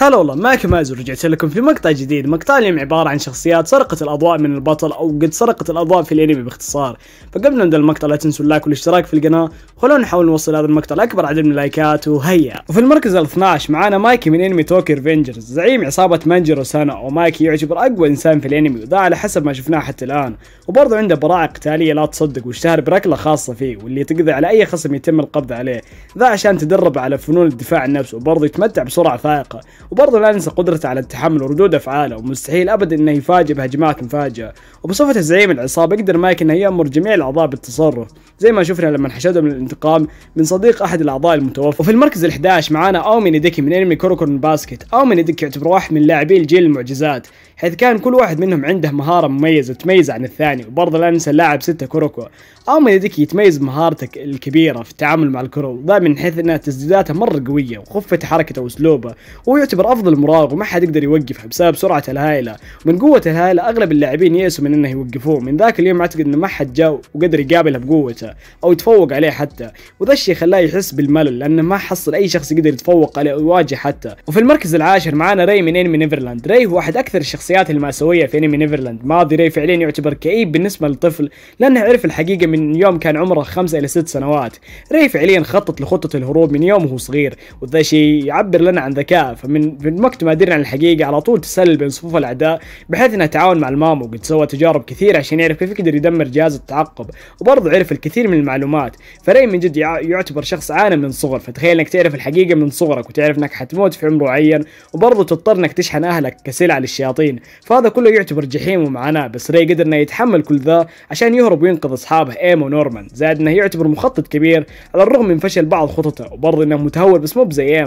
هلا والله معكم مازو رجعت لكم في مقطع جديد مقطع اليوم عبارة عن شخصيات سرقت الأضواء من البطل أو قد سرقت الأضواء في الأنمي باختصار فقبل نبدأ المقطع لا تنسوا اللايك والاشتراك في القناة خلونا نحاول نوصل هذا المقطع لأكبر عدد من اللايكات وهيا وفي المركز ال 12 معانا مايكي من أنمي توكي ريفنجرز زعيم عصابة مانجيرو سانا ومايكي يعتبر أقوى إنسان في الأنمي وذا على حسب ما شفناه حتى الآن وبرضه عنده براعة قتالية لا تصدق واشتهر بركلة خاصة فيه واللي تقضي على أي خصم يتم القبض عليه ذا عشان تدرب على فنون الدفاع عن نفسه وبرضه يتمتع بسرعة فائقة وبرضه لا ننسى قدرته على التحمل وردود افعاله ومستحيل ابدا انه يفاجئ بهجمات مفاجئه وبصفته زعيم العصابه يقدر مايك انه يامر جميع الاعضاء بالتصرف زي ما شفنا لما حشدهم للانتقام من صديق احد الاعضاء المتوفى وفي المركز ال11 معانا اوميني ديكي من انمي كوروكورن باسكت اوميني ديكي يعتبر واحد من لاعبي الجيل المعجزات حيث كان كل واحد منهم عنده مهارة مميزة تميز عن الثاني وبرضه لا ننسى اللاعب ستة كوروكو أومي ديكي يتميز بمهارته الكبيرة في التعامل مع الكرة ذا من حيث أن تسديداته مرة قوية وخفة حركته وأسلوبه ويعتبر يعتبر افضل مراوغ وما حد يقدر يوقفها بسبب سرعته الهائله ومن قوته الهائله اغلب اللاعبين يئسوا من انه يوقفوه من ذاك اليوم اعتقد انه ما حد جاء وقدر يقابله بقوته او يتفوق عليه حتى وذا الشيء خلاه يحس بالملل لانه ما حصل اي شخص يقدر يتفوق عليه او يواجه حتى وفي المركز العاشر معانا ري من انمي نيفرلاند ري هو احد اكثر الشخصيات المأساويه في انمي نيفرلاند ماضي ري فعليا يعتبر كئيب بالنسبه للطفل لانه عرف الحقيقه من يوم كان عمره خمسة الى ست سنوات ري فعليا خطط لخطه الهروب من يوم وهو صغير وذا الشيء يعبر لنا عن ذكاء فمن من وقت ما درنا عن الحقيقه على طول تسلل بين صفوف الاعداء بحيث إنه تعاون مع المامو وقد سوى تجارب كثيرة عشان يعرف كيف يقدر يدمر جهاز التعقب وبرضه عرف الكثير من المعلومات فري من جد يعتبر شخص عانى من صغر فتخيل انك تعرف الحقيقه من صغرك وتعرف انك حتموت في عمر معين وبرضه تضطر انك تشحن اهلك كسلعه للشياطين فهذا كله يعتبر جحيم ومعاناه بس ري قدر انه يتحمل كل ذا عشان يهرب وينقذ اصحابه ايم ونورمان زائد انه يعتبر مخطط كبير على الرغم من فشل بعض خططه وبرضه انه متهور بس مو بزي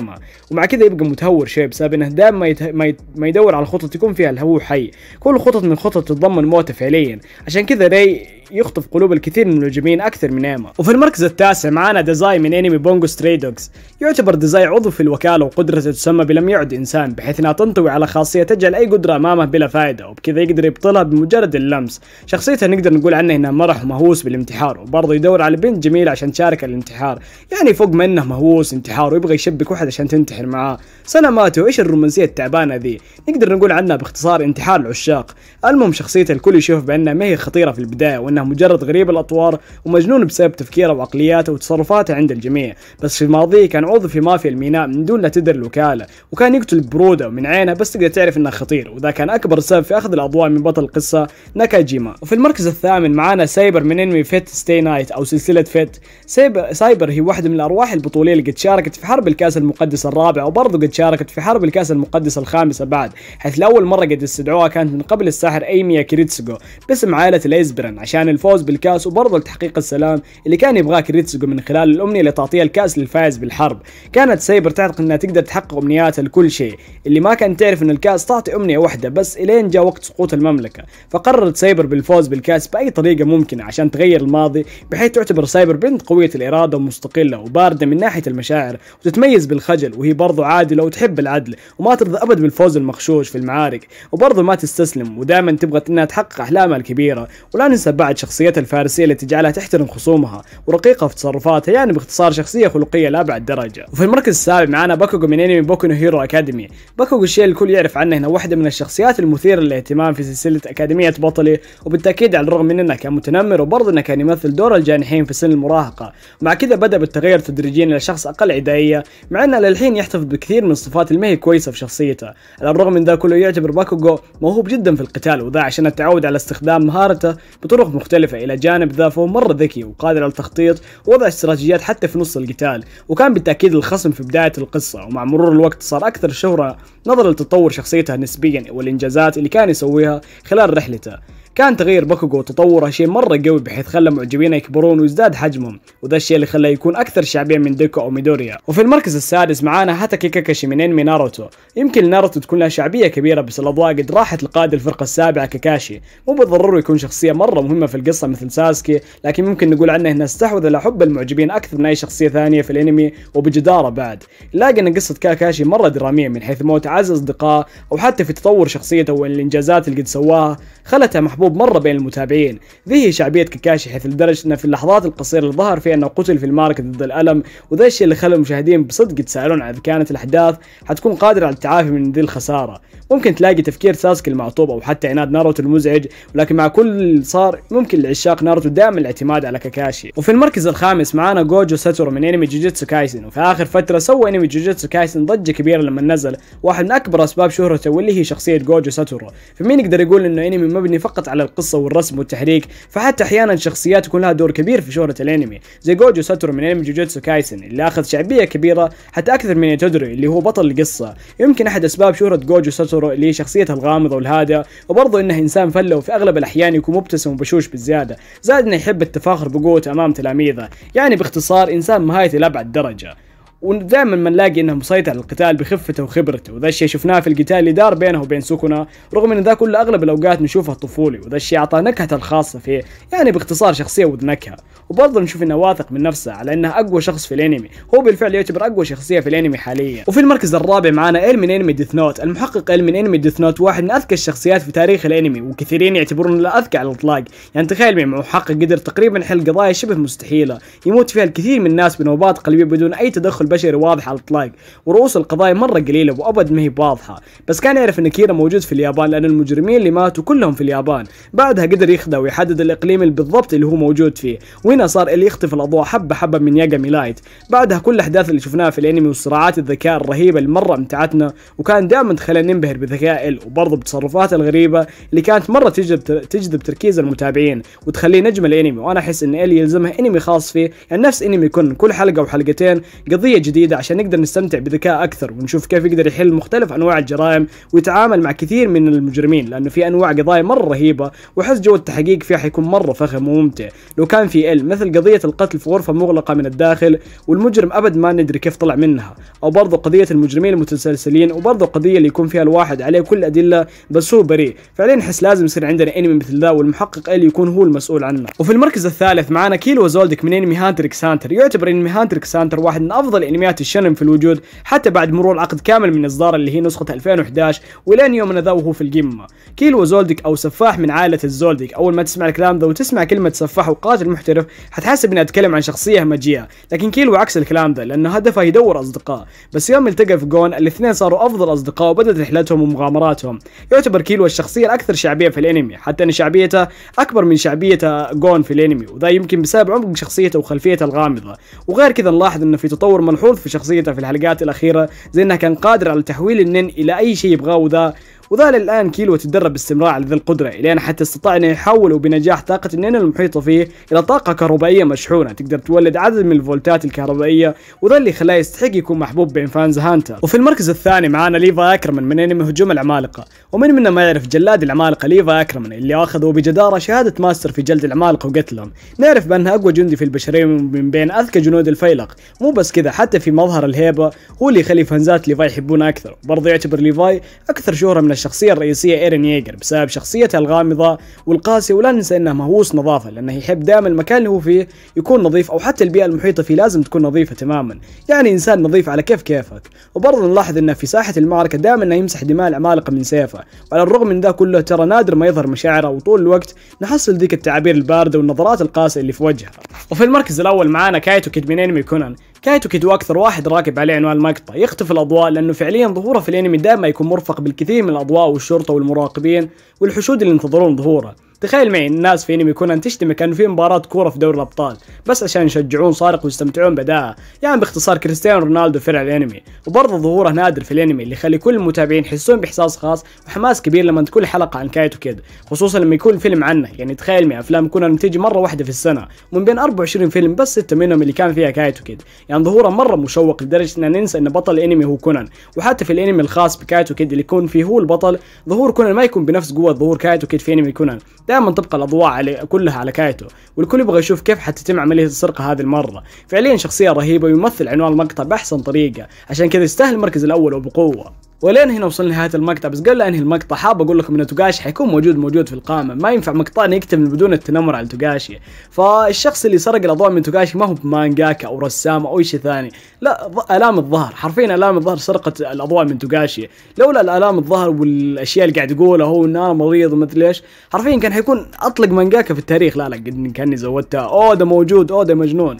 ومع كذا يبقى متهور شوي بسبب انه دائما يت... ما, يت... ما يدور على خطط يكون فيها الهو حي كل خطط من خطط تتضمن موته فعليا عشان كذا راي يخطف قلوب الكثير من المعجبين اكثر من ايما وفي المركز التاسع معانا ديزاي من انمي بونجو ستري دوجز يعتبر ديزاي عضو في الوكاله وقدرته تسمى بلم يعد انسان بحيث انها تنطوي على خاصيه تجعل اي قدره امامه بلا فائده وبكذا يقدر يبطلها بمجرد اللمس شخصيته نقدر نقول عنه انه مرح ومهووس بالانتحار وبرضه يدور على بنت جميله عشان تشارك الانتحار يعني فوق ما انه مهووس انتحار ويبغى يشبك واحد عشان تنتحر معاه ماتو ايش الرومانسيه التعبانه ذي نقدر نقول عنها باختصار انتحار العشاق المهم شخصيته الكل يشوف بانها ما هي خطيره في البدايه وانها انه مجرد غريب الاطوار ومجنون بسبب تفكيره وعقلياته وتصرفاته عند الجميع بس في الماضي كان عضو في مافيا الميناء من دون لا تدري الوكاله وكان يقتل ببروده ومن عينه بس تقدر تعرف انه خطير وذا كان اكبر سبب في اخذ الاضواء من بطل القصه ناكاجيما وفي المركز الثامن معانا سايبر من انمي فيت ستي نايت او سلسله فيت سايبر, سايبر هي واحده من الارواح البطوليه اللي قد شاركت في حرب الكاس المقدس الرابع وبرضه قد شاركت في حرب الكاس المقدس الخامسه بعد حيث لاول مره قد استدعوها كانت من قبل الساحر ايميا كيريتسوغو باسم عائله الايزبرن عشان الفوز بالكاس وبرضه لتحقيق السلام اللي كان يبغاه كريتسوغو من خلال الأمنية اللي تعطيها الكاس للفائز بالحرب كانت سايبر تعتقد أنها تقدر تحقق أمنياتها لكل شيء اللي ما كان تعرف أن الكاس تعطي أمنية واحدة بس إلين جاء وقت سقوط المملكة فقررت سايبر بالفوز بالكاس بأي طريقة ممكنة عشان تغير الماضي بحيث تعتبر سايبر بنت قوية الإرادة ومستقلة وباردة من ناحية المشاعر وتتميز بالخجل وهي برضه عادلة وتحب العدل وما ترضى أبد بالفوز المخشوش في المعارك وبرضه ما تستسلم ودائما تبغى أنها تحقق أحلامها الكبيرة ولا ننسى بعد بعد شخصيتها الفارسية التي جعلها تحترم خصومها ورقيقة في تصرفاتها يعني باختصار شخصية خلقية لأبعد درجة وفي المركز السابع معانا باكوغو من انمي بوكو نو هيرو اكاديمي باكوغو الشيء الكل يعرف عنه انه واحدة من الشخصيات المثيرة للاهتمام في سلسلة أكاديمية بطلي وبالتأكيد على الرغم من انه كان متنمر وبرضه انه كان يمثل دور الجانحين في سن المراهقة مع كذا بدأ بالتغير تدريجيا إلى شخص أقل عدائية مع انه للحين يحتفظ بكثير من الصفات المهي كويسة في شخصيته على الرغم من ذا كله يعتبر باكوغو موهوب جدا في القتال وذا عشان التعود على استخدام مهارته بطرق مختلفة إلى جانب ذا فهو مرة ذكي وقادر على التخطيط ووضع استراتيجيات حتى في نص القتال وكان بالتأكيد الخصم في بداية القصة ومع مرور الوقت صار أكثر شهرة نظرا لتطور شخصيته نسبيا والإنجازات اللي كان يسويها خلال رحلته كان تغيير باكوغو وتطوره شيء مرة قوي بحيث خلى معجبينه يكبرون ويزداد حجمهم وذا الشيء اللي خلاه يكون أكثر شعبية من ديكو أو ميدوريا وفي المركز السادس معانا هاتاكي كاكاشي من انمي ناروتو يمكن ناروتو تكون لها شعبية كبيرة بس الأضواء قد راحت لقائد الفرقة السابعة كاكاشي مو بالضرورة يكون شخصية مرة مهمة في القصة مثل ساسكي لكن ممكن نقول عنه انه استحوذ على حب المعجبين أكثر من أي شخصية ثانية في الانمي وبجدارة بعد نلاقي ان قصة كاكاشي مرة درامية من حيث موت اعز اصدقائه او حتى في تطور شخصيته والانجازات اللي قد سواها خلتها محبوبة محبوب مرة بين المتابعين ذي هي شعبية كاكاشي حيث لدرجة أنه في اللحظات القصيرة اللي ظهر فيها أنه قتل في المعركة ضد الألم وذا الشيء اللي خلى المشاهدين بصدق يتساءلون عن إذا كانت الأحداث حتكون قادرة على التعافي من ذي الخسارة ممكن تلاقي تفكير ساسكي المعطوب أو حتى عناد ناروتو المزعج ولكن مع كل اللي صار ممكن لعشاق ناروتو دائما الاعتماد على كاكاشي وفي المركز الخامس معانا جوجو ساتورو من انمي جوجيتسو كايسن وفي اخر فتره سوى انمي جوجيتسو كايسن ضجه كبيره لما نزل واحد من اكبر اسباب شهرته واللي هي شخصيه جوجو ساتورو فمين يقدر يقول انه انمي مبني فقط على القصه والرسم والتحريك فحتى احيانا شخصيات يكون لها دور كبير في شهره الانمي زي جوجو ساتورو من انمي جوجوتسو كايسن اللي اخذ شعبيه كبيره حتى اكثر من يتدري اللي هو بطل القصه يمكن احد اسباب شهره جوجو ساتورو اللي هي شخصيته الغامضه والهادئه وبرضه انه انسان فله وفي اغلب الاحيان يكون مبتسم وبشوش بالزياده زائد انه يحب التفاخر بقوته امام تلاميذه يعني باختصار انسان مهايته لابعد درجه ودائما ما نلاقي انه مسيطر على القتال بخفته وخبرته وذا الشيء شفناه في القتال اللي دار بينه وبين سكنا رغم ان ذا كل اغلب الاوقات نشوفه طفولي وذا الشيء اعطاه نكهته الخاصه فيه يعني باختصار شخصيه نكهه وبرضه نشوف انه واثق من نفسه على انه اقوى شخص في الانمي هو بالفعل يعتبر اقوى شخصيه في الانمي حاليا وفي المركز الرابع معانا ال من انمي ديث نوت المحقق ال من انمي ديث نوت واحد من اذكى الشخصيات في تاريخ الانمي وكثيرين يعتبرونه الاذكى على الاطلاق يعني تخيل مع محقق قدر تقريبا حل قضايا شبه مستحيله يموت فيها الكثير من الناس بنوبات قلبيه بدون اي تدخل البشري واضح على الاطلاق ورؤوس القضايا مره قليله وابد ما هي واضحه بس كان يعرف ان كيرا موجود في اليابان لان المجرمين اللي ماتوا كلهم في اليابان بعدها قدر يخدع ويحدد الاقليم اللي بالضبط اللي هو موجود فيه وهنا صار اللي يختفي الاضواء حبه حبه من ياجامي لايت بعدها كل الاحداث اللي شفناها في الانمي وصراعات الذكاء الرهيبه اللي مره امتعتنا وكان دائما تخلينا ننبهر بذكاء ال وبرضه بتصرفاته الغريبه اللي كانت مره تجذب تجذب تركيز المتابعين وتخليه نجم الانمي وانا احس ان ال يلزمها انمي خاص فيه يعني نفس انمي يكون كل حلقه وحلقتين قضيه جديده عشان نقدر نستمتع بذكاء اكثر ونشوف كيف يقدر يحل مختلف انواع الجرائم ويتعامل مع كثير من المجرمين لانه في انواع قضايا مره رهيبه واحس جو التحقيق فيها حيكون مره فخم وممتع لو كان في ال مثل قضيه القتل في غرفه مغلقه من الداخل والمجرم ابد ما ندري كيف طلع منها او برضو قضيه المجرمين المتسلسلين وبرضو قضيه اللي يكون فيها الواحد عليه كل ادله بس هو بريء فعليا نحس لازم يصير عندنا انمي مثل ذا والمحقق ال يكون هو المسؤول عنه وفي المركز الثالث معانا كيلو زولدك من انمي هانتر اكس هانتر يعتبر انمي هانتر اكس هانتر واحد من افضل انميات يعني الشنن في الوجود حتى بعد مرور عقد كامل من اصدار اللي هي نسخه 2011 والين يومنا ذا وهو في القمه كيل زولدك او سفاح من عائله الزولدك اول ما تسمع الكلام ذا وتسمع كلمه سفاح وقاتل محترف حتحسب اني اتكلم عن شخصيه همجيه لكن كيل عكس الكلام ذا لانه هدفه يدور اصدقاء بس يوم التقى في جون الاثنين صاروا افضل اصدقاء وبدت رحلتهم ومغامراتهم يعتبر كيلو الشخصيه الاكثر شعبيه في الانمي حتى ان شعبيته اكبر من شعبيه جون في الانمي وذا يمكن بسبب عمق شخصيته وخلفيته الغامضه وغير كذا نلاحظ انه في تطور ملحوظ ملحوظ في شخصيته في الحلقات الاخيره زي انه كان قادر على تحويل النين الى اي شيء يبغاه وذا وظل الآن كيلو يتدرب باستمرار على ذي القدرة إلين حتى استطاع انه يحول بنجاح طاقة النينو المحيطة فيه إلى طاقة كهربائية مشحونة تقدر تولد عدد من الفولتات الكهربائية وذا اللي خلاه يستحق يكون محبوب بين فانز هانتر وفي المركز الثاني معانا ليفا أكرمن من أنمي هجوم العمالقة ومن منا ما يعرف جلاد العمالقة ليفا أكرمن اللي أخذوا بجدارة شهادة ماستر في جلد العمالقة وقتلهم نعرف بأنها أقوى جندي في البشرية من بين أذكى جنود الفيلق مو بس كذا حتى في مظهر الهيبة هو اللي يخلي فانزات ليفاي يحبونه أكثر برضه يعتبر ليفاي أكثر شهرة من الشخصية الرئيسية إيرين ييجر بسبب شخصيتها الغامضة والقاسية ولا ننسى إنه مهووس نظافة لأنه يحب دائما المكان اللي هو فيه يكون نظيف أو حتى البيئة المحيطة فيه لازم تكون نظيفة تماما يعني إنسان نظيف على كيف كيفك وبرضه نلاحظ إنه في ساحة المعركة دائما إنه يمسح دماء العمالقة من سيفه وعلى الرغم من ذا كله ترى نادر ما يظهر مشاعره وطول الوقت نحصل ذيك التعابير الباردة والنظرات القاسية اللي في وجهه وفي المركز الأول معانا كايتو كيد من أنمي كونان كايتو كيدو اكثر واحد راكب عليه عنوان المقطع يختفي الاضواء لانه فعليا ظهوره في الانمي دائما يكون مرفق بالكثير من الاضواء والشرطه والمراقبين والحشود اللي ينتظرون ظهوره تخيل معي الناس في انمي كونان تشتمك انه في مباراه كوره في دوري الابطال بس عشان يشجعون صارق ويستمتعون بداها يعني باختصار كريستيانو رونالدو فرع الانمي وبرضه ظهوره نادر في الانمي اللي يخلي كل المتابعين يحسون باحساس خاص وحماس كبير لما تكون حلقه عن كايتو كيد خصوصا لما يكون فيلم عنه يعني تخيل معي افلام كونان تجي مره واحده في السنه ومن بين 24 فيلم بس سته منهم اللي كان فيها كايتو كيد يعني ظهوره مره مشوق لدرجه ان ننسى ان بطل الانمي هو كونان وحتى في الانمي الخاص بكايتو كيد اللي يكون فيه هو البطل ظهور كونان ما يكون بنفس قوه ظهور كايتو كيد في انمي كونان دائما تبقى الاضواء علي كلها على كايتو والكل يبغى يشوف كيف حتتم عمليه السرقه هذه المره فعليا شخصيه رهيبه ويمثل عنوان المقطع باحسن طريقه عشان كذا يستاهل المركز الاول وبقوه ولين هنا وصلنا لنهايه المقطع بس قبل لا انهي المقطع حاب اقول لكم ان توغاشي حيكون موجود موجود في القائمه ما ينفع مقطعنا يكتمل بدون التنمر على توغاشي فالشخص اللي سرق الاضواء من توغاشي ما هو بمانجاكا او رسام او اي شيء ثاني لا الام الظهر حرفيا الام الظهر سرقت الاضواء من توغاشي لولا الام الظهر والاشياء اللي قاعد يقولها هو ان انا مريض ومدري ايش حرفيا كان حيكون اطلق مانجاكا في التاريخ لا لا كاني زودتها اودا ده موجود اودا ده مجنون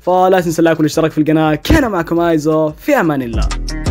فلا تنسى اللايك والاشتراك في القناه كان معكم ايزو في امان الله